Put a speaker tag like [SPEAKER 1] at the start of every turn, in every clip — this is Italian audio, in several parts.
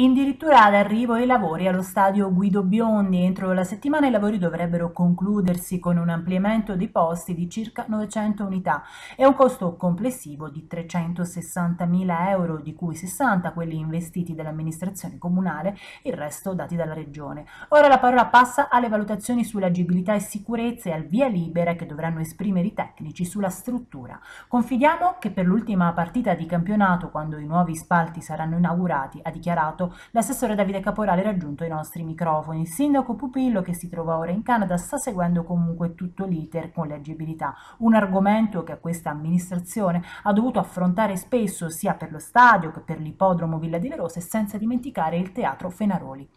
[SPEAKER 1] Addirittura ad arrivo i lavori allo stadio Guido Biondi. Entro la settimana i lavori dovrebbero concludersi con un ampliamento dei posti di circa 900 unità e un costo complessivo di 360.000 euro, di cui 60 quelli investiti dall'amministrazione comunale, il resto dati dalla regione. Ora la parola passa alle valutazioni sull'agibilità e sicurezza e al via libera che dovranno esprimere i tecnici sulla struttura. Confidiamo che per l'ultima partita di campionato, quando i nuovi spalti saranno inaugurati, ha dichiarato l'assessore Davide Caporale ha raggiunto i nostri microfoni. Il sindaco Pupillo, che si trova ora in Canada, sta seguendo comunque tutto l'iter con leggibilità, un argomento che questa amministrazione ha dovuto affrontare spesso sia per lo stadio che per l'ippodromo Villa di Verose, senza dimenticare il teatro Fenaroli.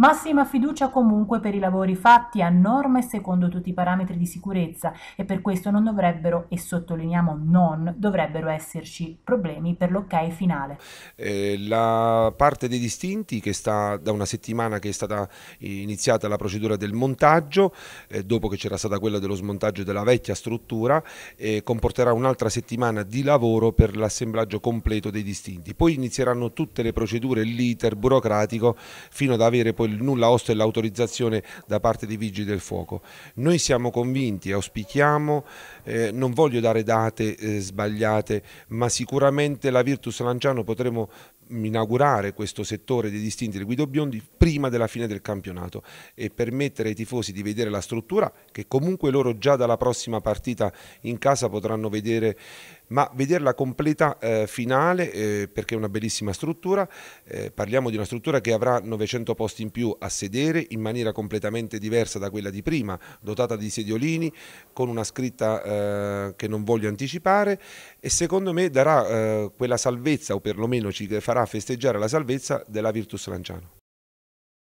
[SPEAKER 1] Massima fiducia comunque per i lavori fatti a norma e secondo tutti i parametri di sicurezza e per questo non dovrebbero, e sottolineiamo non, dovrebbero esserci problemi per l'ok finale.
[SPEAKER 2] Eh, la parte dei distinti che sta da una settimana che è stata iniziata la procedura del montaggio, eh, dopo che c'era stata quella dello smontaggio della vecchia struttura, eh, comporterà un'altra settimana di lavoro per l'assemblaggio completo dei distinti. Poi inizieranno tutte le procedure, l'iter burocratico, fino ad avere poi il nulla osta e l'autorizzazione da parte dei vigili del fuoco. Noi siamo convinti, auspichiamo, eh, non voglio dare date eh, sbagliate, ma sicuramente la Virtus Lanciano potremo inaugurare questo settore dei distinti del Guido Biondi prima della fine del campionato e permettere ai tifosi di vedere la struttura che comunque loro già dalla prossima partita in casa potranno vedere ma vederla completa eh, finale eh, perché è una bellissima struttura, eh, parliamo di una struttura che avrà 900 posti in più a sedere in maniera completamente diversa da quella di prima, dotata di sediolini, con una scritta eh, che non voglio anticipare e secondo me darà eh, quella salvezza o perlomeno ci farà festeggiare la salvezza della Virtus Lanciano.